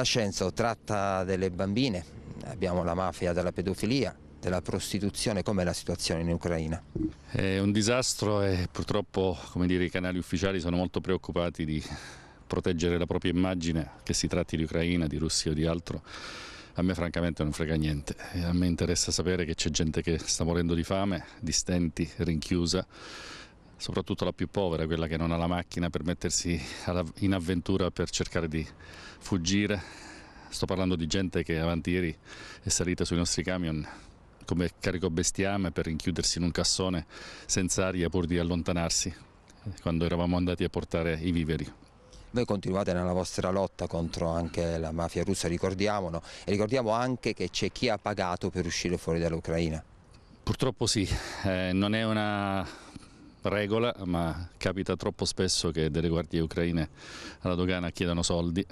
D'Ascenzo tratta delle bambine, abbiamo la mafia della pedofilia, della prostituzione, com'è la situazione in Ucraina? È un disastro e purtroppo dire, i canali ufficiali sono molto preoccupati di proteggere la propria immagine, che si tratti di Ucraina, di Russia o di altro. A me francamente non frega niente, a me interessa sapere che c'è gente che sta morendo di fame, di stenti, rinchiusa, soprattutto la più povera, quella che non ha la macchina per mettersi in avventura per cercare di fuggire. Sto parlando di gente che avanti ieri è salita sui nostri camion come carico bestiame per rinchiudersi in un cassone senza aria pur di allontanarsi eh, quando eravamo andati a portare i viveri. Voi continuate nella vostra lotta contro anche la mafia russa, ricordiamolo, e ricordiamo anche che c'è chi ha pagato per uscire fuori dall'Ucraina. Purtroppo sì, eh, non è una regola, ma capita troppo spesso che delle guardie ucraine alla dogana chiedano soldi,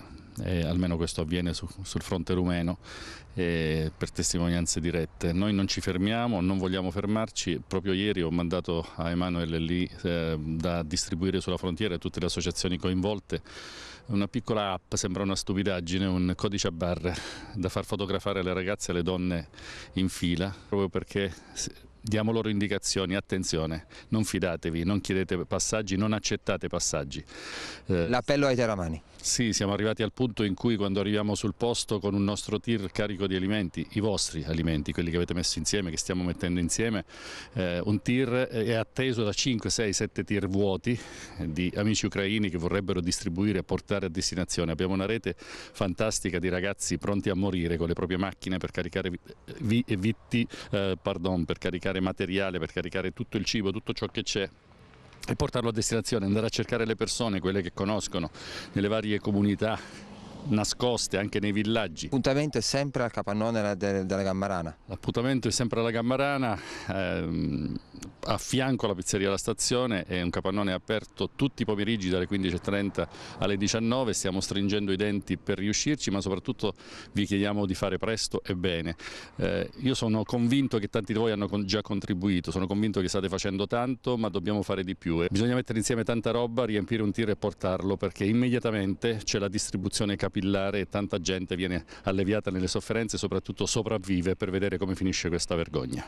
e almeno questo avviene su, sul fronte rumeno eh, per testimonianze dirette. Noi non ci fermiamo, non vogliamo fermarci, proprio ieri ho mandato a Emanuele lì eh, da distribuire sulla frontiera a tutte le associazioni coinvolte una piccola app, sembra una stupidaggine, un codice a barre da far fotografare le ragazze e le donne in fila, proprio perché diamo loro indicazioni, attenzione, non fidatevi, non chiedete passaggi, non accettate passaggi. Eh, L'appello ai teramani. Sì, siamo arrivati al punto in cui quando arriviamo sul posto con un nostro tir carico di alimenti, i vostri alimenti, quelli che avete messo insieme, che stiamo mettendo insieme, eh, un tir è atteso da 5, 6, 7 tir vuoti di amici ucraini che vorrebbero distribuire e portare a destinazione. Abbiamo una rete fantastica di ragazzi pronti a morire con le proprie macchine per caricare, eh, vi, eh, vitti, eh, pardon, per caricare caricare materiale, per caricare tutto il cibo, tutto ciò che c'è e portarlo a destinazione, andare a cercare le persone, quelle che conoscono, nelle varie comunità nascoste anche nei villaggi. L'appuntamento è sempre al capannone della Gammarana? L'appuntamento è sempre alla Gammarana, ehm, a fianco alla pizzeria alla stazione, è un capannone aperto tutti i pomeriggi dalle 15.30 alle 19, stiamo stringendo i denti per riuscirci ma soprattutto vi chiediamo di fare presto e bene. Eh, io sono convinto che tanti di voi hanno già contribuito, sono convinto che state facendo tanto ma dobbiamo fare di più e eh. bisogna mettere insieme tanta roba, riempire un tir e portarlo perché immediatamente c'è la distribuzione capitale capillare e tanta gente viene alleviata nelle sofferenze e soprattutto sopravvive per vedere come finisce questa vergogna.